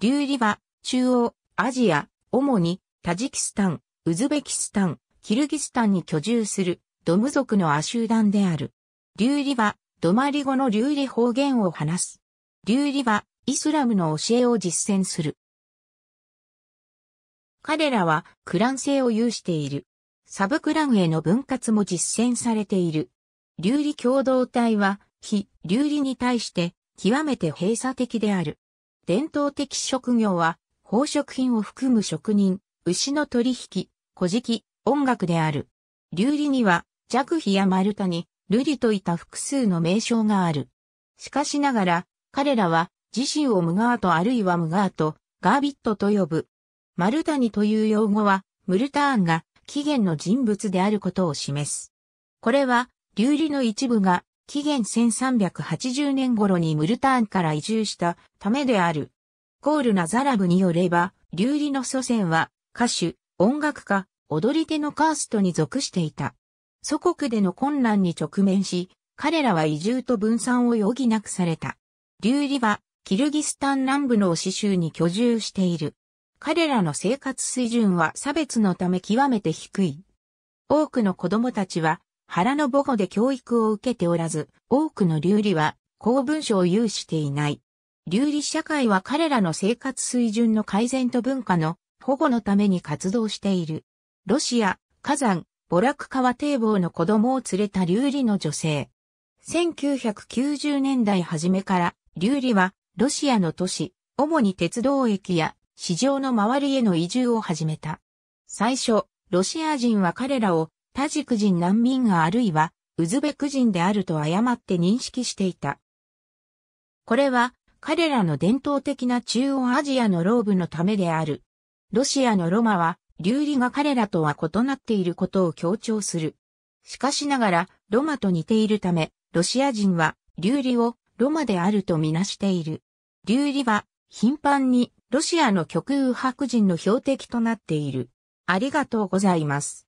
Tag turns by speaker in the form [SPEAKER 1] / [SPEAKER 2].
[SPEAKER 1] 流リは、中央、アジア、主に、タジキスタン、ウズベキスタン、キルギスタンに居住する、ドム族のア集団である。流リは、ドマリ語の流リ方言を話す。流リは、イスラムの教えを実践する。彼らは、クラン性を有している。サブクランへの分割も実践されている。流離共同体は、非流離に対して、極めて閉鎖的である。伝統的職業は、宝飾品を含む職人、牛の取引、古事記、音楽である。流理には、弱皮や丸太に、瑠璃といった複数の名称がある。しかしながら、彼らは、自身をムガートあるいはムガート、ガービットと呼ぶ。マルタニという用語は、ムルターンが起源の人物であることを示す。これは、流理の一部が紀元1380年頃にムルターンから移住したためである。コールナザラブによれば、流離の祖先は歌手、音楽家、踊り手のカーストに属していた。祖国での困難に直面し、彼らは移住と分散を余儀なくされた。流離は、キルギスタン南部のオシ州に居住している。彼らの生活水準は差別のため極めて低い。多くの子供たちは原の母語で教育を受けておらず、多くの流利は公文書を有していない。流利社会は彼らの生活水準の改善と文化の保護のために活動している。ロシア、火山、ボラク川堤防の子供を連れた流利の女性。1990年代初めから、流利はロシアの都市、主に鉄道駅や市場の周りへの移住を始めた。最初、ロシア人は彼らをタジク人難民があるいは、ウズベク人であると誤って認識していた。これは、彼らの伝統的な中央アジアのローブのためである。ロシアのロマは、流理が彼らとは異なっていることを強調する。しかしながら、ロマと似ているため、ロシア人は、流理をロマであるとみなしている。流理は、頻繁にロシアの極右白人の標的となっている。ありがとうございます。